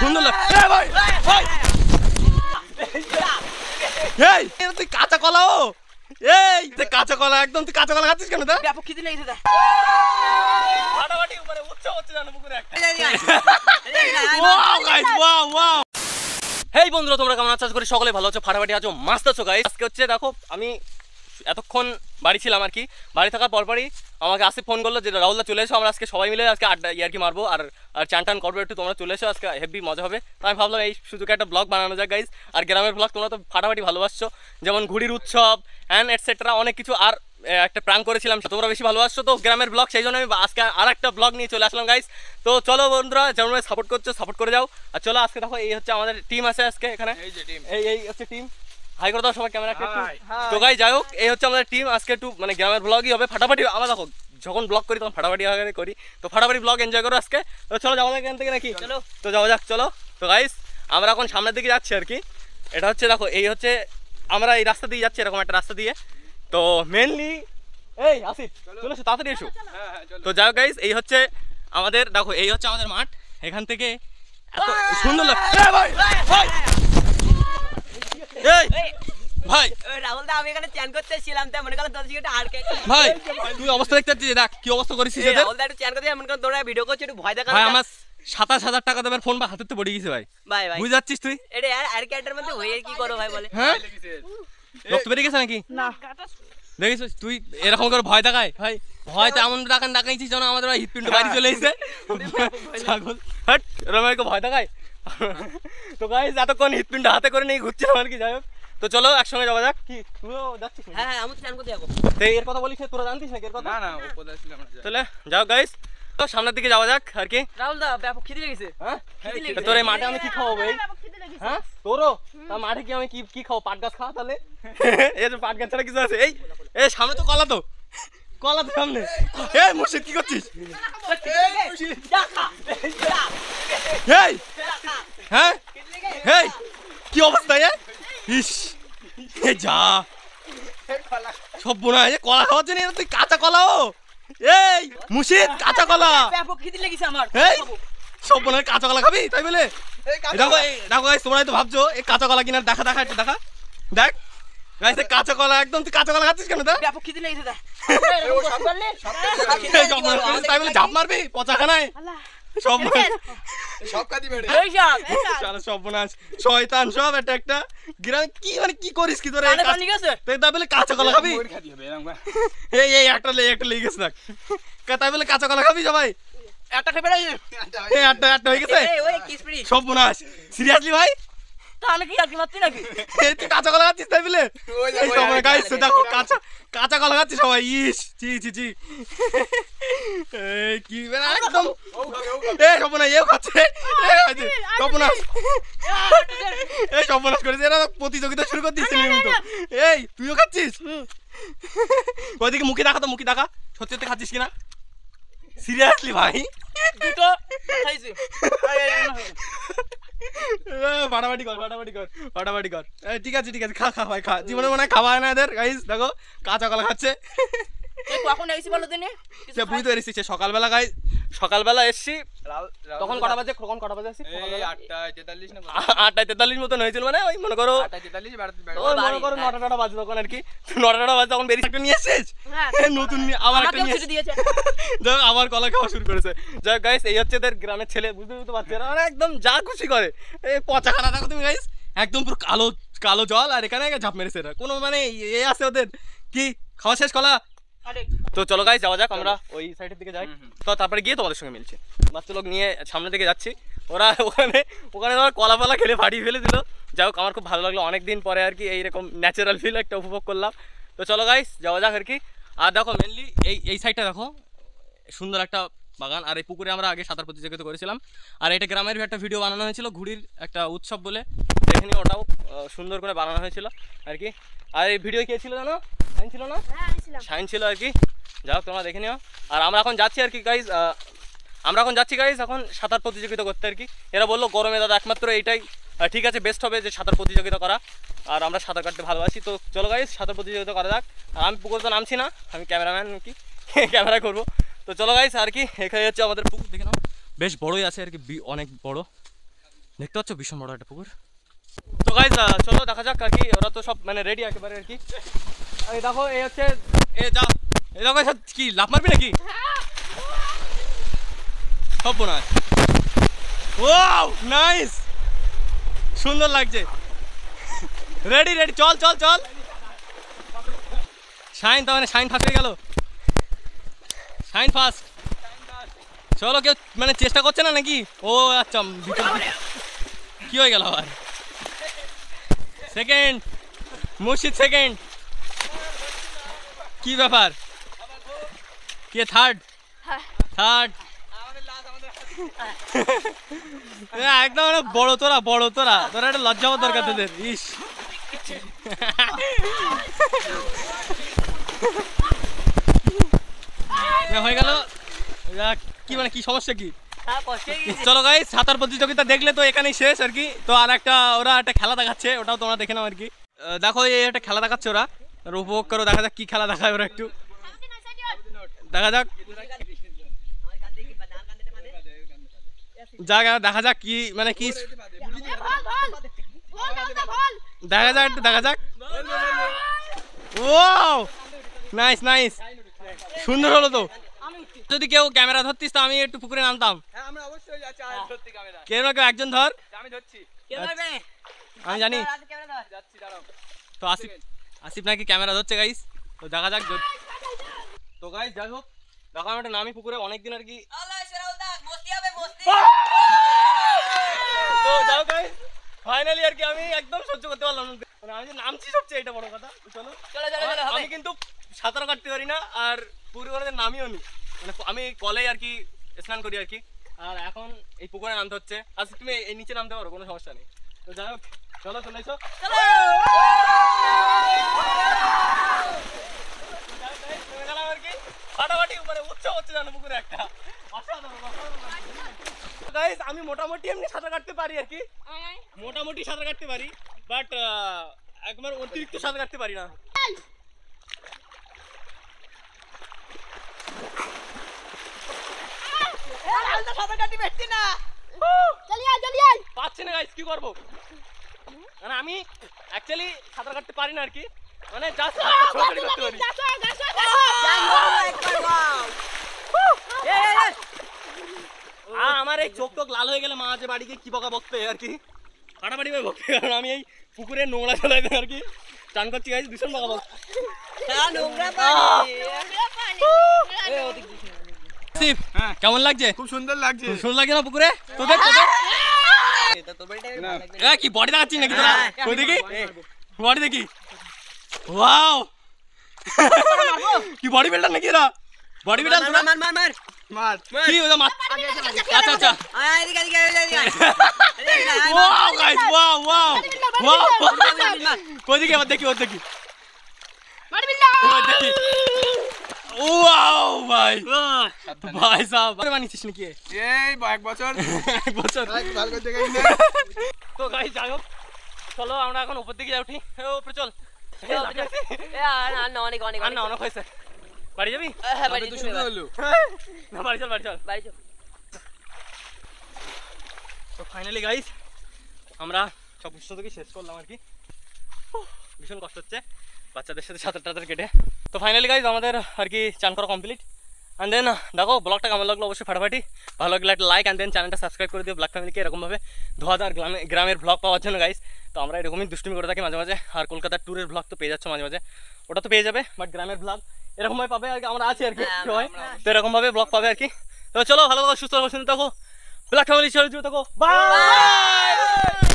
সুন্দর তুই কাঁচা কলা ও এই তুই কাঁচা কলা একদম তুই কাঁচা কলা খাচ্ছিস কেন দা বন্ধুরা তোমরা কেমন আছো আশা করি সকলে ভালো আছো ফাটাফাটি আছো মাস্ত আছো গাইস আজকে হচ্ছে দেখো আমি এতক্ষণ বাড়ি ছিলাম আর কি বাড়ি থাকার পরপরই আমাকে আসে ফোন করলো যে রাহুলদা চলে এসো আমরা আজকে সবাই মিলে আজকে আড্ডা ইয়ার কি মারবো আর আর চান টান করবো একটু তোমরা চলে এসো আজকে হেভি মজা হবে তো আমি ভাবলাম এই সুযোগে একটা ব্লগ বানানো যাক গাইজ আর গ্রামের ব্লগ তোমরা তো ফাটাফাটি ভালোবাসছো যেমন ঘুড়ির উৎসব অ্যান্ড এটসেট্রা অনেক কিছু আর একটা প্রাণ করেছিলাম তোমরা বেশি ভালোবাসছো তো গ্রামের ব্লগ সেই জন্য আমি আজকে আর একটা ব্লগ নিয়ে চলে আসলাম গাইজ তো চলো বন্ধুরা যেমন সাপোর্ট করছো সাপোর্ট করে যাও আর চলো আজকে দেখো এই হচ্ছে আমাদের টিম আছে আজকে এখানে এই এই হচ্ছে টিম হাই করে দাও সবাই ক্যামেরা তো গাই যাই হোক এই হচ্ছে আমাদের টিম আজকে একটু মানে গ্রামের ব্লগই হবে ফাটাফাটি আলাদা হোক যখন ব্লগ করি তখন ফাটাফাটি করি তো ফাটাফাটি ব্লগ এনজয় করো আজকে তো চলো যাওয়া যাক এখান থেকে নাকি চলো তো যাওয়া যাক চলো তো গাইস আমরা এখন সামনের দিকে যাচ্ছি আর কি এটা হচ্ছে দেখো এই হচ্ছে আমরা এই রাস্তা দিয়ে যাচ্ছি এরকম একটা রাস্তা দিয়ে তো মেনলি এই আসি চলে এসো তাড়াতাড়ি এসো তো যাও হোক গাইস এই হচ্ছে আমাদের দেখো এই হচ্ছে আমাদের মাঠ এখান থেকে এত সুন্দর লাগছে তুই ভয় হ্যাঁ? এরকম করে ভয় দেখায় ভাই ভয় তো এমন যেন আমাদের বাড়ি হ্যাঁ। চলে ভয় দেখায় তো গাইজ এতক্ষণ হৃৎপিণ্ড হাতে করে নিয়ে ঘুরছিলাম আর কি যাই হোক তো চলো একসঙ্গে যাওয়া যাক কি তুইও যাচ্ছিস হ্যাঁ হ্যাঁ আমি স্নান করতে যাবো তো এর কথা বলিস তোরা জানতিস না এর কথা না না ও কথা ছিল আমরা চলে যাও গাইজ তো সামনের দিকে যাওয়া যাক আর কি রাহুল দা ব্যাপক খিদে লেগেছে হ্যাঁ, হ্যাঁ তোর এই মাঠে আমি কি হ্যাঁ, খাবো ভাই হ্যাঁ, হ্যাঁ? তোরও তা মাঠে কি আমি কি কি খাবো পাট গাছ খাওয়া তাহলে এই যে পাট গাছ ছাড়া কিছু আছে এই এই সামনে তো কলা তো কলা তো সামনে এ মুর্শিদ কি করছিস এই হ্যাঁ এই কি অবস্থা এ ইস এ যা সব বোনা এ কলা খাওয়ার জন্য তুই কাঁচা কলা ও এই মুর্শিদ কাঁচা কলা এই সব বোনের কাঁচা কলা খাবি তাই বলে দেখো দেখো তোমরাই তো ভাবছো এই কাঁচা কলা কিনার দেখা দেখা একটা দেখা দেখ গাইছে কাঁচা কলা একদম তুই কাঁচা কলা খাচ্ছিস কেন দা ব্যাপক খিদে লেগেছে দা তাই বলে সব সব এটা একটা গ্রাম কি মানে কি করিস কি বলে কাঁচা কলা এই একটা লে একটা দেখ তাই বলে কাঁচা কলা সবাই একটা একটা হয়ে গেছে সব সিরিয়াসলি ভাই কাঁচা খাচ্ছিস বলে গাইস কাঁচা কাঁচা কলা সবাই ইস এই কি এরা প্রতিযোগিতা শুরু করে দিচ্ছি এই তুইও খাচ্ছিস ওইদিকে মুখে দেখা তো মুখে দেখা সত্যি সত্যি খাচ্ছিস কিনা সিরিয়াসলি ভাই দুটো খাইছি ফাটাফাটি কর ফাটাফাটি কর ফাটাফাটি কর ঠিক আছে ঠিক আছে খা খা ভাই খা জীবনে মনে হয় খাওয়া না এদের গাইস দেখো কাঁচা কলা খাচ্ছে আবার কলা খাওয়া শুরু করেছে যাই হোক গাইস এই হচ্ছে এদের গ্রামের ছেলে বুঝতে বুঝতে পারছি মানে একদম যা খুশি করে এই পচা খানা দেখো তুমি গাইস একদম পুরো কালো কালো জল আর এখানে ঝাঁপ মেরেছে কোনো মানে এ আছে ওদের কি খাওয়া শেষ কলা তো চলো গাই যাওয়া যাক আমরা ওই সাইডের দিকে যাই তো তারপরে গিয়ে তোমাদের সঙ্গে মিলছে বাচ্চা লোক নিয়ে সামনে থেকে যাচ্ছি ওরা ওখানে ওখানে তোমার কলা ফলা খেলে ফাটিয়ে ফেলে দিল যাই হোক আমার খুব ভালো লাগলো অনেকদিন পরে আর কি এইরকম ন্যাচারাল ফিল একটা উপভোগ করলাম তো চলো গাইস যাওয়া যাক আর কি আর দেখো মেনলি এই এই সাইডটা দেখো সুন্দর একটা বাগান আর এই পুকুরে আমরা আগে সাঁতার প্রতিযোগিতা করেছিলাম আর এটা গ্রামের একটা ভিডিও বানানো হয়েছিল ঘুড়ির একটা উৎসব বলে এখানে ওটাও সুন্দর করে বানানো হয়েছিল আর কি আর এই ভিডিও কে ছিল জানো সাইন ছিল না হ্যাঁ, সাইন ছিল আর কি যাও তোমরা দেখে নিও আর আমরা এখন যাচ্ছি আর কি গাইজ আমরা এখন যাচ্ছি গাইজ এখন সাঁতার প্রতিযোগিতা করতে আর কি এরা বললো গরমে দাদা একমাত্র এইটাই ঠিক আছে বেস্ট হবে যে সাঁতার প্রতিযোগিতা করা আর আমরা সাঁতার কাটতে ভালোবাসি তো চলো গাইজ সাঁতার প্রতিযোগিতা করা যাক আমি পুকুর তো নামছি না আমি ক্যামেরাম্যান কি ক্যামেরা করবো তো চলো গাইস আর কি এখানে হচ্ছে আমাদের পুকুর দেখে নাও বেশ বড়ই আছে আর কি অনেক বড় দেখতে পাচ্ছ ভীষণ বড় একটা পুকুর তো গাইস চলো দেখা যাক আর কি ওরা তো সব মানে রেডি একেবারে আর কি এই দেখো এই হচ্ছে এ যা এই দেখো সব কি লাভ মারবি নাকি সব বোনা ওয়াও নাইস সুন্দর লাগছে রেডি রেডি চল চল চল শাইন তো মানে শাইন ফাঁসে গেল সাইন ফার্স্ট চলো কেউ মানে চেষ্টা করছে না নাকি ও আচ্ছা কি হয়ে গেল আবার সেকেন্ড মুর্শিদ সেকেন্ড কি ব্যাপার কে থার্ড থার্ড একদম মানে বড় তোরা বড় তোরা তোরা একটা লজ্জা দরকার তোদের ইস হ্যাঁ, হয়ে গেল কি মানে কি সমস্যা কি হ্যাঁ, চলো গাই সাঁতার প্রতিযোগিতা দেখলে তো এখানেই শেষ আর কি তো আর একটা ওরা একটা খেলা দেখাচ্ছে ওটাও তোমরা দেখে নাও আর কি দেখো এই একটা খেলা দেখাচ্ছে ওরা আর উপভোগ করো দেখা যাক কি খেলা দেখায় ওরা একটু দেখা যাক যাক দেখা যাক কি মানে কি দেখা যাক দেখা যাক ও নাইস নাইস সুন্দর হলো তো যদি কেউ ক্যামেরা ধরতিস তো আমি একটু পুকুরে নামতাম হ্যাঁ, কেউ কেউ একজন ধর আচ্ছা, আচ্ছা, আমি জানি আচ্ছা, তো আসিফ আসিফ নাকি ক্যামেরা ধরছে গাইস তো দেখা যাক তো গাইস যাই হোক দেখো আমি একটা নামি পুকুরে অনেকদিন আর কি তো ফাইনালি আর কি আমি একদম সহ্য করতে পারলাম না মানে আমি যে নামছি সবচেয়ে এটা বড় কথা চলো আমি কিন্তু সাঁতার কাটতে পারি না আর পুকুরে কলেজের নামিও নি মানে আমি কলে আর কি স্নান করি আর কি আর এখন এই পুকুরে নামতে হচ্ছে আচ্ছা তুমি এই নিচে নামতে পারো কোনো সমস্যা নেই তো যাই হোক চলো চলে এসো হচ্ছে জানো পুকুরে একটা আমি মোটামুটি এমনি সাঁতার কাটতে পারি আর কি মোটামুটি সাঁতার কাটতে পারি বাট একবার অতিরিক্ত সাঁতার কাটতে পারি না সাঁতার মানে আমি সাঁতার কাটতে পারি না আরকি মানে আমার এই চোখ টোক লাল হয়ে গেলে মা আছে বাড়িকে কি বকা বকতে আর কি কাটাবাড়ি বকতে কারণ আমি এই পুকুরে নোংরা চলে আর কি চান করছি গাইস ভীষণ বকা বকতে হ্যাঁ। কেমন লাগছে খুব সুন্দর লাগছে সুন্দর লাগে না পুকুরে তোদের তোদের কি বডি দেখাচ্ছি নাকি তোরা কই হ্যাঁ, হ্যাঁ। দেখি বডি দেখি ওয়াও কি বডি বিল্ডার নাকি এরা বডি বিল্ডার মার মার মার মার কি আচ্ছা ওয়াও গাইস দেখি আবার দেখি ওর দেখি ওয়াও ভাই ভাই চলো আমরা এখন চল অনেক বাড়ি যাবি চল চল তো ফাইনালি গাইস আমরা সব শেষ করলাম আর কি ভীষণ কষ্ট হচ্ছে বাচ্চাদের সাথে সাঁতার টাতার কেটে তো ফাইনালি গাইজ আমাদের আর কি চান করা কমপ্লিট অ্যান্ড দেন দেখো ব্লগটা কেমন লাগলো অবশ্যই ফাটাফাটি ভালো লাগলে একটা লাইক অ্যান্ড দেন চ্যানেলটা সাবস্ক্রাইব করে দিও ব্লগ ফ্যামিলিকে এরকমভাবে ধোয়াধার গ্রামে গ্রামের ব্লগ পাওয়ার জন্য গাইজ তো আমরা এরকমই দুষ্টুমি করে থাকি মাঝে মাঝে আর কলকাতার ট্যুরের ব্লগ তো পেয়ে যাচ্ছ মাঝে মাঝে ওটা তো পেয়ে যাবে বাট গ্রামের ব্লগ এরকমভাবে পাবে আর কি আমরা আছি আর কি হ্যাঁ, তো এরকমভাবে ব্লগ পাবে আর কি তো চলো ভালো থাকো সুস্থ থাকো শুনে থাকো ব্লগ ফ্যামিলি চলে যেও থাকো